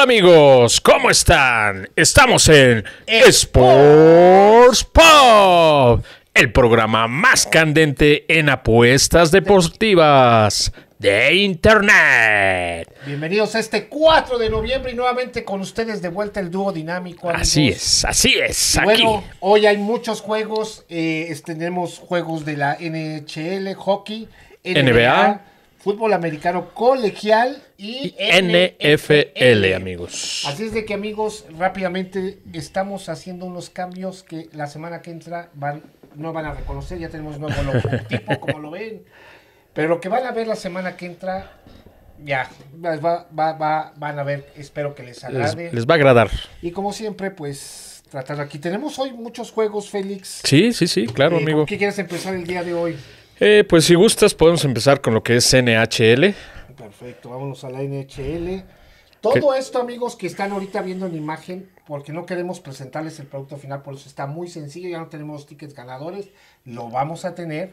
Hola amigos, ¿cómo están? Estamos en Sports Pop, el programa más candente en apuestas deportivas de Internet. Bienvenidos a este 4 de noviembre y nuevamente con ustedes de vuelta el dúo dinámico. Así es, así es. Bueno, hoy hay muchos juegos, eh, tenemos juegos de la NHL, hockey, NBA fútbol americano colegial y, NFL, amigos. Así es de que, amigos, rápidamente estamos haciendo unos cambios que la semana que entra van, no van a reconocer. Ya tenemos nuevo logotipo, como lo ven. Pero lo que van a ver la semana que entra, ya, van a ver. Espero que les agrade. Les, va a agradar. Y como siempre, pues tratando aquí. Tenemos hoy muchos juegos, Félix. Sí, sí, sí, claro, eh, amigo. ¿Qué quieres empezar el día de hoy? Eh, pues si gustas, podemos empezar con lo que es NHL. Perfecto, vámonos a la NHL. Todo esto, amigos, que están ahorita viendo en imagen, porque no queremos presentarles el producto final, por eso está muy sencillo, ya no tenemos tickets ganadores, lo vamos a tener.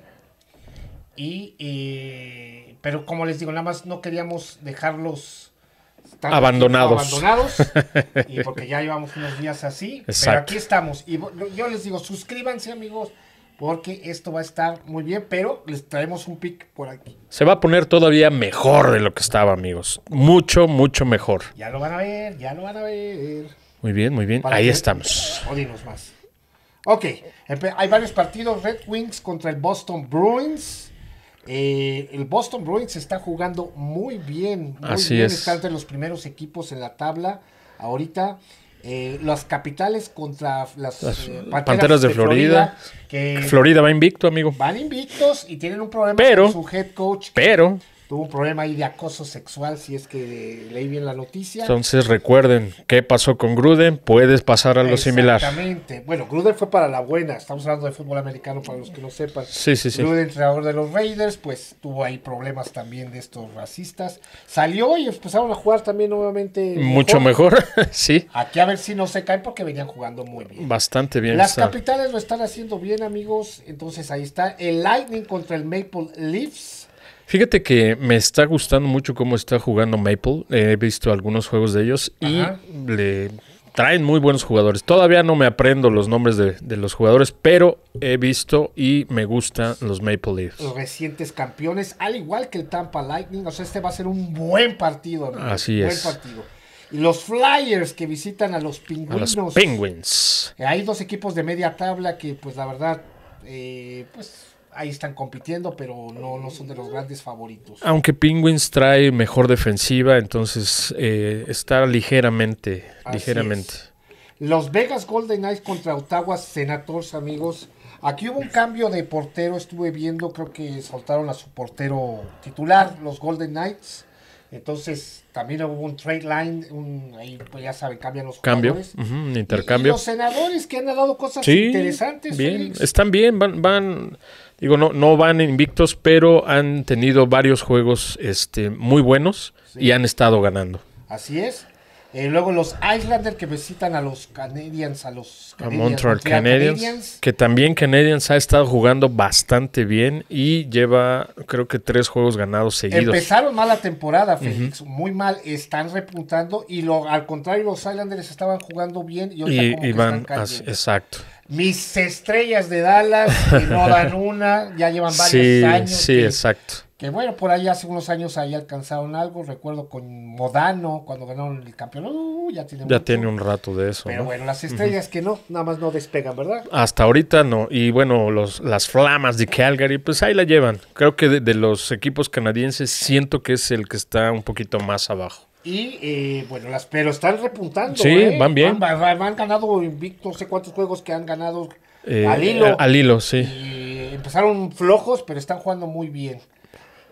Y, eh, pero como les digo, nada más no queríamos dejarlos abandonados. abandonados y porque ya llevamos unos días así. Pero aquí estamos. Y yo les digo, suscríbanse, amigos porque esto va a estar muy bien, pero les traemos un pick por aquí. Se va a poner todavía mejor de lo que estaba, amigos. Mucho, mucho mejor. Ya lo van a ver, ya lo van a ver. Muy bien, muy bien. Ahí estamos. Odinos oh, más. Ok, hay varios partidos. Red Wings contra el Boston Bruins. Eh, el Boston Bruins está jugando muy bien. Muy Así bien. Es. Está entre los primeros equipos en la tabla. Ahorita eh, las capitales contra las, eh, panteras, de, Florida, Florida. va invicto, amigo. Van invictos y tienen un problema con su head coach. Pero tuvo un problema ahí de acoso sexual, si es que leí bien la noticia. Entonces recuerden, ¿qué pasó con Gruden? Puedes pasar algo similar. Exactamente. Bueno, Gruden fue para la buena. Estamos hablando de fútbol americano para los que no sepan. Sí, sí, sí. Gruden, entrenador de los Raiders, pues tuvo ahí problemas también de estos racistas. Salió y empezaron a jugar también nuevamente. Mucho mejor, sí. Aquí a ver si no se caen porque venían jugando muy bien. Bastante bien. Las capitales lo están haciendo bien, amigos. Entonces ahí está. El Lightning contra el Maple Leafs. Fíjate que me está gustando mucho cómo está jugando Maple. Eh, he visto algunos juegos de ellos y le traen muy buenos jugadores. Todavía no me aprendo los nombres de, los jugadores, pero he visto y me gustan los Maple Leafs. Los recientes campeones, al igual que el Tampa Lightning. O sea, este va a ser un buen partido. Amigo. Así buen partido. Y los Flyers que visitan a los Pingüinos. los Penguins. Eh, hay dos equipos de media tabla que, pues, la verdad, eh, pues ahí están compitiendo, pero no, son de los grandes favoritos. Aunque Penguins trae mejor defensiva, entonces eh, está ligeramente, ligeramente. Los Vegas Golden Knights contra Ottawa Senators, amigos. Aquí hubo un cambio de portero, estuve viendo, creo que soltaron a su portero titular, los Golden Knights. Entonces, también hubo un trade line, un, ahí pues ya saben, cambian los Cambio, jugadores. intercambio. Y, los senadores que han dado cosas interesantes. están bien, van, van, digo, no, no van invictos, pero han tenido varios juegos este, muy buenos y han estado ganando. Así es. Eh, luego los Islanders que visitan a los Canadiens, a los Canadiens, a Montreal Canadiens, Que también Canadiens ha estado jugando bastante bien y lleva, creo que tres juegos ganados seguidos. Empezaron mal la temporada, Félix, muy mal. Están repuntando y lo, al contrario, los Islanders estaban jugando bien y, y, como van están Exacto. Mis estrellas de Dallas no dan una, ya llevan varios años. Sí, exacto que bueno, por ahí hace unos años ahí alcanzaron algo, recuerdo con Modano cuando ganaron el campeonato, uh, ya, tiene, un rato de eso. Pero bueno, las estrellas que no, nada más no despegan, ¿verdad? Hasta ahorita no, y bueno, los, las flamas de Calgary, pues ahí la llevan. Creo que de, los equipos canadienses siento que es el que está un poquito más abajo. Y eh, bueno, las pero están repuntando. Sí, ¿eh? van bien. Han, ganado invicto, no sé cuántos juegos que han ganado eh, al hilo. Al hilo, sí. empezaron flojos, pero están jugando muy bien.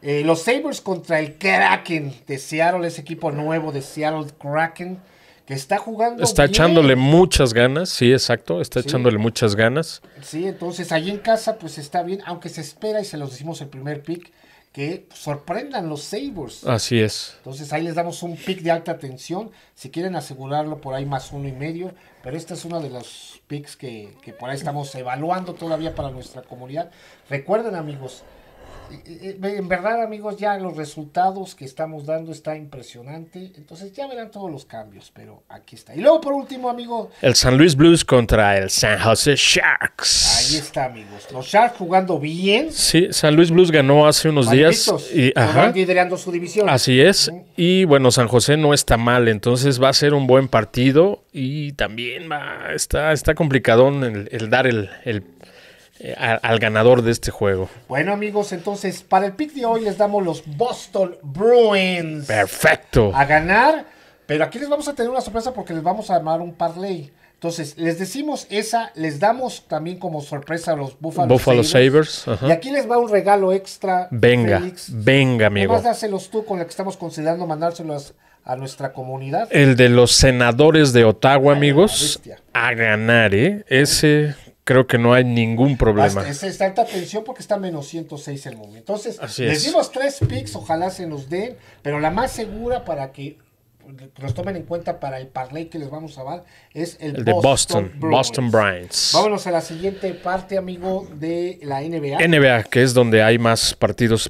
Eh, los Sabres contra el Kraken de Seattle, ese equipo nuevo de Seattle Kraken, que está jugando. Está echándole muchas ganas, sí, exacto, está echándole muchas ganas. Sí, entonces ahí en casa, pues está bien, aunque se espera, y se los decimos el primer pick, que sorprendan los Sabres. Así es. Entonces ahí les damos un pick de alta tensión. Si quieren asegurarlo, por ahí más uno y medio. Pero este es uno de los picks que, que por ahí estamos evaluando todavía para nuestra comunidad. Recuerden, amigos, eh, eh, en verdad, amigos, ya los resultados que estamos dando está impresionante. Entonces ya verán todos los cambios, pero aquí está. Y luego, por último, amigo El San Luis Blues contra el San Jose Sharks. Ahí está, amigos. Los Sharks jugando bien. Sí, San Luis Blues ganó hace unos días. Y, ajá, liderando su división. Así es. Y bueno, San José no está mal, entonces va a ser un buen partido y también está, está complicadón el, dar el, el al ganador de este juego. Bueno, amigos, entonces para el pick de hoy les damos los Boston Bruins. Perfecto. A ganar, pero aquí les vamos a tener una sorpresa porque les vamos a armar un parlay. Entonces, les decimos esa, les damos también como sorpresa a los Buffalo, Buffalo Sabres. y aquí les va un regalo extra. Venga, venga, amigo. a dáselos tú con la que estamos considerando mandárselos a nuestra comunidad. El de los senadores de Ottawa, amigos. A ganar, ¿eh? Ese creo que no hay ningún problema. Es, es alta tensión porque está menos 106 el momento. Entonces, les dimos tres picks, ojalá se nos den, pero la más segura para que nos tomen en cuenta para el parlay que les vamos a dar es el, de Boston, Boston Bruins. Vámonos a la siguiente parte, amigo, de la NBA. NBA, que es donde hay más partidos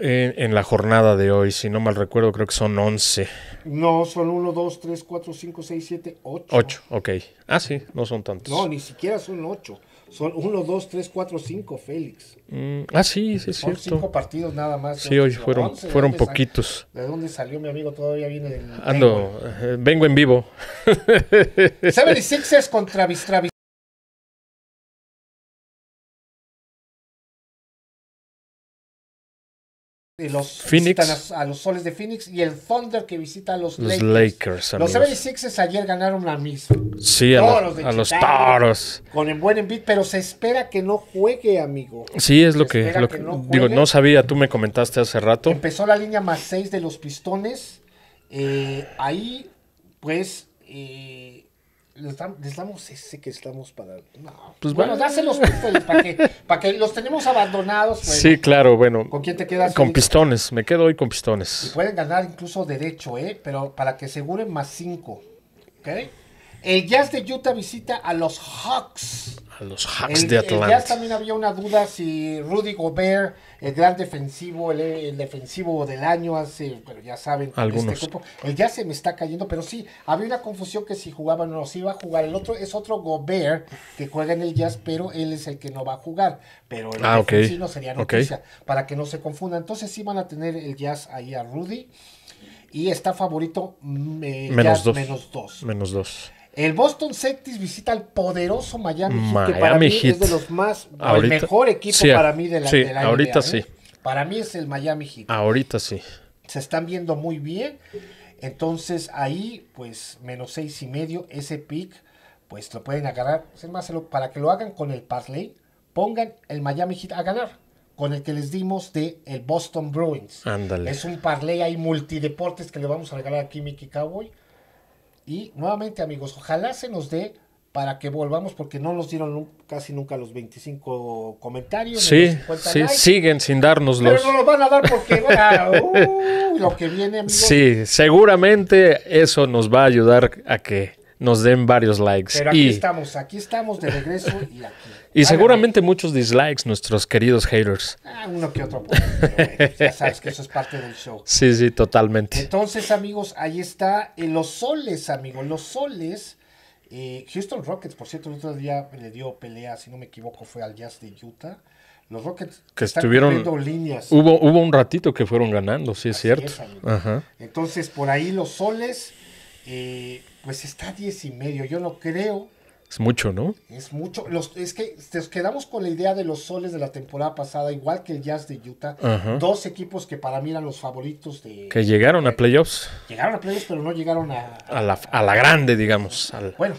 en, en, la jornada de hoy. Si no mal recuerdo, creo que son 11. No, son 1, 2, 3, 4, 5, 6, 7, 8. 8, ok. Ah, sí, no son tantos. No, ni siquiera son 8. Son 1, 2, 3, 4, 5, Félix. Mm, ah, sí, sí, es son cierto. Son 5 partidos nada más. Sí, hoy fueron, fueron poquitos. ¿De dónde salió mi amigo? Todavía viene del. Ando, vengo, eh, vengo en vivo. 76 es contra Travis los a, los soles de Phoenix y el Thunder que visita a los, Lakers. los 76ers ayer ganaron la misma. Sí, a, los toros. Con el buen envite pero se espera que no juegue, amigo. Sí, es lo que, digo, no sabía, tú me comentaste hace rato. Empezó la línea más 6 de los Pistones. Eh, ahí, pues, eh, les damos ese que estamos para. No. Pues bueno, dáselos para que, para que los tenemos abandonados. Pues, sí, claro, bueno. ¿Con quién te quedas? Con pistones, me quedo hoy con pistones. pueden ganar incluso derecho, ¿eh? Pero para que aseguren más cinco. ¿Ok? El Jazz de Utah visita a los Hawks. A los Hawks de Atlanta. El Jazz también había una duda si Rudy Gobert, el gran defensivo, el, defensivo del año hace, pero ya saben, este Algunos. el Jazz se me está cayendo, pero sí, había una confusión que si jugaba o no, si iba a jugar. El otro es otro Gobert que juega en el Jazz, pero él es el que no va a jugar. Pero el ah, sería noticia, para que no se confunda. Entonces sí van a tener el Jazz ahí a Rudy y está favorito mm, eh, menos, dos. menos dos. Menos dos. El Boston Celtics visita al poderoso Miami, Heat, que para mí es de los más, el mejor equipo para mí de la, sí, ahorita ¿eh? sí. Para mí es el Miami Heat. Ahorita sí. Se están viendo muy bien. Entonces ahí, pues menos seis y medio, ese pick, pues lo pueden agarrar. Es más, para que lo hagan con el parlay, pongan el Miami Heat a ganar con el que les dimos de el Boston Bruins. Ándale. Es un parlay, hay multideportes que le vamos a regalar aquí Mickey Cowboy. Y nuevamente, amigos, ojalá se nos dé para que volvamos, porque no nos dieron casi nunca los 25 comentarios. Sí, siguen sin darnoslos. Pero no los van a dar porque ah, lo que viene, Sí, seguramente eso nos va a ayudar a que nos den varios likes. Pero aquí estamos, aquí estamos de regreso y aquí. Y seguramente muchos dislikes, nuestros queridos haters. Ah, uno que otro. Pues ya sabes que eso es parte del show. Sí, sí, totalmente. Entonces, amigos, ahí está. en eh, los soles, amigos, los soles. Eh, Houston Rockets, por cierto, el otro día le dio pelea, si no me equivoco, fue al Jazz de Utah. Los Rockets que estuvieron líneas. Hubo, hubo un ratito que fueron ganando, sí, es cierto. Entonces, por ahí los soles eh, pues está a 10 y medio. Yo no creo. Es mucho, ¿no? Es mucho. Los, es que nos quedamos con la idea de los soles de la temporada pasada, igual que el Jazz de Utah. Dos equipos que para mí eran los favoritos de. Que llegaron a playoffs. Llegaron a playoffs, pero no llegaron a. A, la, grande, digamos. Bueno,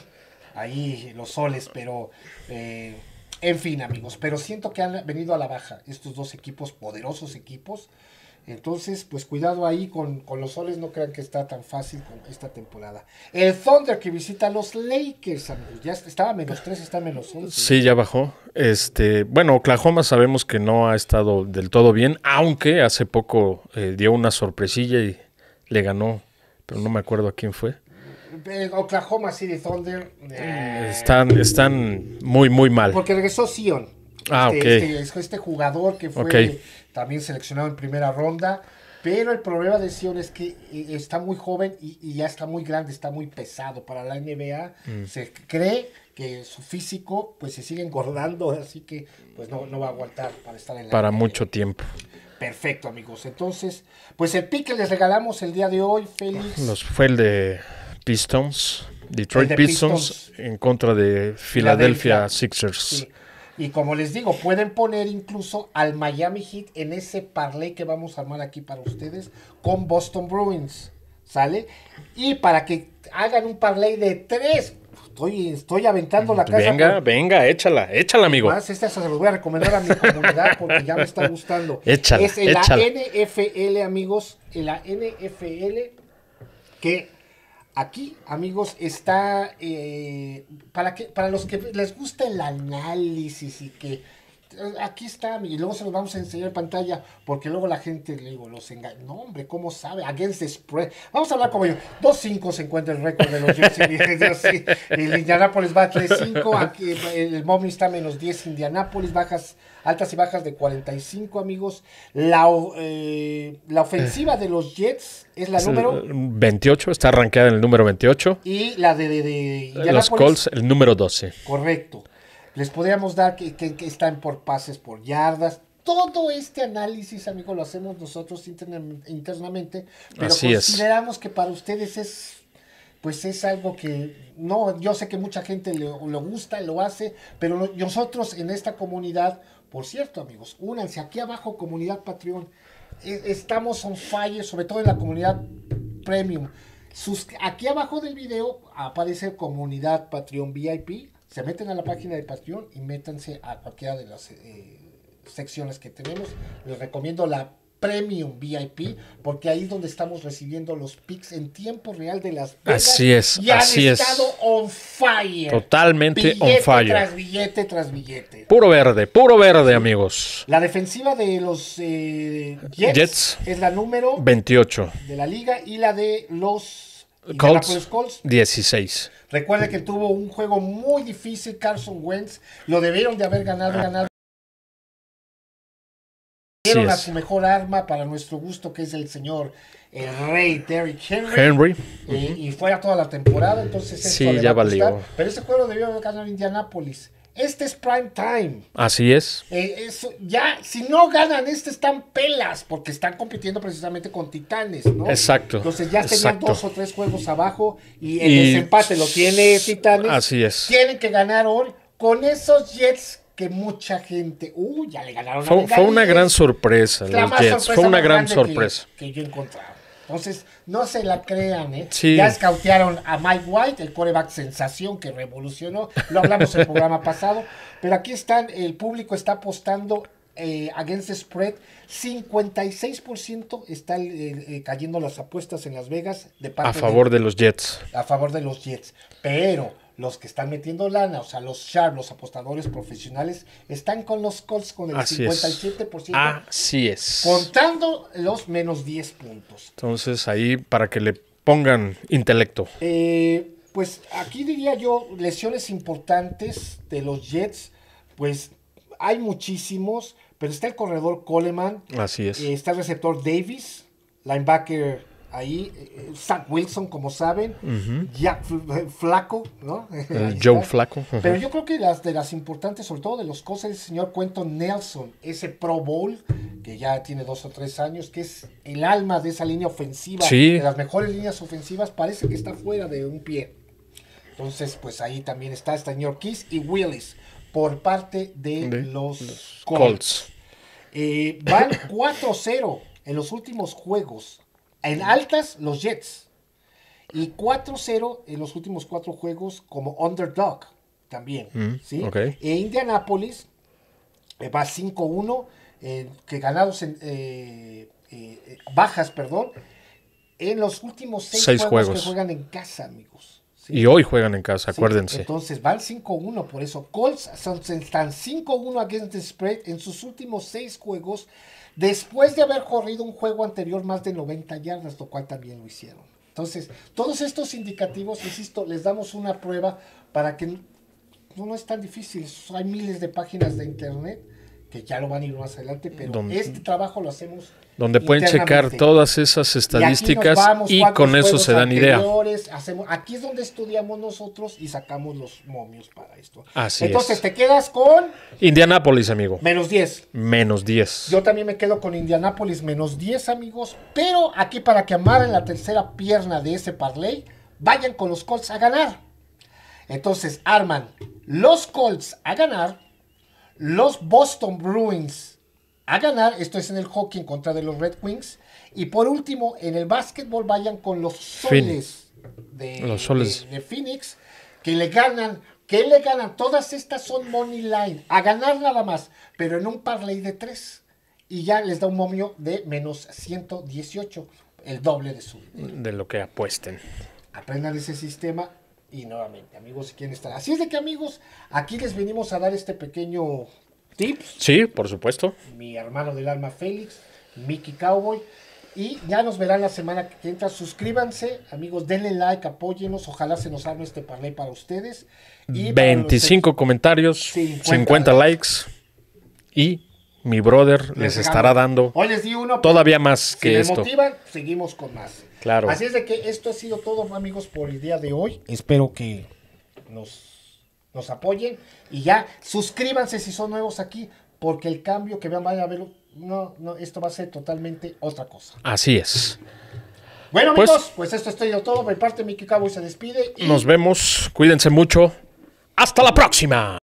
ahí los soles, pero. Eh, en fin, amigos, pero siento que han venido a la baja estos dos equipos, poderosos equipos. Entonces, pues cuidado ahí con, los soles, no crean que está tan fácil con esta temporada. El Thunder que visita a los Lakers, amigos, ya estaba menos 3, está menos 11. Sí, ya bajó. Este, bueno, Oklahoma sabemos que no ha estado del todo bien, aunque hace poco eh, dio una sorpresilla y le ganó, pero no me acuerdo a quién fue. Eh, Oklahoma City Thunder. Eh, están, están muy, muy mal. Porque regresó Sion. Ah, este, ok. Este, este jugador que fue también seleccionado en primera ronda. Pero el problema de Sion es que eh, está muy joven y, ya está muy grande, está muy pesado para la NBA. Mm. Se cree que su físico pues se sigue engordando, así que pues no, no va a aguantar para estar en la Para mucho tiempo. Perfecto, amigos. Entonces, pues el pick que les regalamos el día de hoy, Félix. Nos fue el de Pistons, Detroit Pistons, en contra de Philadelphia, Sixers. Y como les digo, pueden poner incluso al Miami Heat en ese parlay que vamos a armar aquí para ustedes con Boston Bruins. ¿Sale? Y para que hagan un parlay de tres. Estoy, estoy aventando la casa. Venga, venga, échala, échala, amigo. Además, esta se los voy a recomendar a mi comunidad porque ya me está gustando. Échala, es la NFL, amigos, la NFL que Aquí, amigos, está eh, para que para los que les gusta el análisis y que aquí está, y luego se los vamos a enseñar en pantalla, porque luego la gente, digo, los engaña. No, hombre, ¿cómo sabe? Against the spread. Vamos a hablar como yo. 2-5 se encuentra el récord de los Jets. el Indianapolis va 3-5, el Mommy está menos 10, Indianapolis bajas, altas y bajas de 45, amigos. La, eh, la ofensiva de los Jets es la número... 28, está arrancada en el número 28. Y la de, de, de Indianapolis, los Colts, el número 12. Correcto. Les podríamos dar que, están por pases, por yardas. Todo este análisis, amigos, lo hacemos nosotros internamente, pero consideramos que para ustedes es pues es algo que no, yo sé que mucha gente lo, gusta, lo hace, pero nosotros en esta comunidad, por cierto amigos, únanse aquí abajo, comunidad Patreon, e-, estamos on fire, sobre todo en la comunidad premium. aquí abajo del video aparece comunidad Patreon VIP, se meten a la página de Patreon y métanse a cualquiera de las eh, secciones que tenemos. Les recomiendo la Premium VIP, porque ahí es donde estamos recibiendo los pics en tiempo real de las Así es, y así estado on fire. Totalmente billete on fire. Tras billete tras billete. Puro verde, puro verde, amigos. La defensiva de los eh, Jets, es la número 28 de la liga y la de los Colts, Colts 16. Recuerde que tuvo un juego muy difícil Carson Wentz. Lo debieron de haber ganado, ah. ganado. a su mejor arma para nuestro gusto, que es el señor el rey Derrick Henry. Henry. Eh, y, fue a toda la temporada, entonces sí, ya valió. Pero ese juego debió haber ganado Indianapolis. Este es prime time. Así eh, es. ya, si no ganan, este están pelas, porque están compitiendo precisamente con Titanes, ¿no? Exacto. Entonces ya tenían dos o tres juegos abajo y el empate desempate lo tiene Titanes. Así es. Tienen que ganar hoy con esos Jets que mucha gente. ¡Uh! Ya le ganaron fue, Fue una gran sorpresa, los Jets. fue una gran sorpresa. que yo encontraba. Entonces, no se la crean, ¿eh? Ya escautearon a Mike White, el coreback sensación que revolucionó. Lo hablamos en el programa pasado. Pero aquí están, el público está apostando eh, against spread, 56% están eh, eh, cayendo las apuestas en Las Vegas de a favor de, los Jets. A favor de los Jets. Pero los que están metiendo lana, o sea, los sharp, los apostadores profesionales, están con los Colts con el 57%. Así es. Contando los menos 10 puntos. Entonces, ahí para que le pongan intelecto. Eh, pues aquí diría yo, lesiones importantes de los Jets, pues hay muchísimos, pero está el corredor Coleman. Así es. Eh, está el receptor Davis, linebacker ahí eh, eh Wilson, como saben, Jack eh, Flaco, ¿no? Joe Flaco. Pero yo creo que las de las importantes, sobre todo de los cosas, el señor Cuento Nelson, ese Pro Bowl, que ya tiene dos o tres años, que es el alma de esa línea ofensiva, de las mejores líneas ofensivas, parece que está fuera de un pie. Entonces, pues ahí también está el este señor Kiss y Willis por parte de, los, Colts. Eh, van 4-0 en los últimos juegos en altas los Jets. Y 4-0 en los últimos cuatro juegos como underdog también. Mm, ¿sí? E Indianapolis eh, va 5-1, eh, que ganados en eh, bajas, perdón, en los últimos seis, juegos, que juegan en casa, amigos. Y hoy juegan en casa, acuérdense. Entonces van 5-1, por eso Colts están 5-1 against the spread en sus últimos seis juegos después de haber corrido un juego anterior más de 90 yardas, lo cual también lo hicieron. Entonces, todos estos indicativos, insisto, les damos una prueba para que no, es tan difícil. Hay miles de páginas de internet que ya lo van a ir más adelante, pero este trabajo lo hacemos donde pueden checar todas esas estadísticas y, con eso se dan idea. aquí es donde estudiamos nosotros y sacamos los momios para esto. Así Entonces te quedas con... Indianápolis, amigo. Menos 10. Menos 10. Yo también me quedo con Indianápolis, menos 10, amigos. Pero aquí para que amarren la tercera pierna de ese parlay, vayan con los Colts a ganar. Entonces arman los Colts a ganar, los Boston Bruins a ganar. Esto es en el hockey en contra de los Red Wings. Y por último, en el básquetbol vayan con los soles, de, los De, Phoenix, que le ganan, que le ganan. Todas estas son money line, a ganar nada más, pero en un parlay de tres. Y ya les da un momio de menos 118, el doble de su. De lo que apuesten. Aprendan ese sistema y nuevamente, amigos, si quieren estar. Así es de que, amigos, aquí les venimos a dar este pequeño Sí, por supuesto. Mi hermano del alma Félix, Mickey Cowboy. Y ya nos verán la semana que entra. Suscríbanse, amigos, denle like, apóyenos. Ojalá se nos arme este parlay para ustedes. Y 25 comentarios, 50, likes. Y mi brother les, estará dando uno, todavía más que si esto. motivan, seguimos con más. Así es de que esto ha sido todo, amigos, por el día de hoy. Espero que nos nos apoyen y ya suscríbanse si son nuevos aquí, porque el cambio que vaya a haber, no, no, esto va a ser totalmente otra cosa. Así es. Bueno, pues amigos, pues, pues esto es todo. Por parte, Miki Cabo se despide. Nos vemos. Cuídense mucho. Hasta la próxima.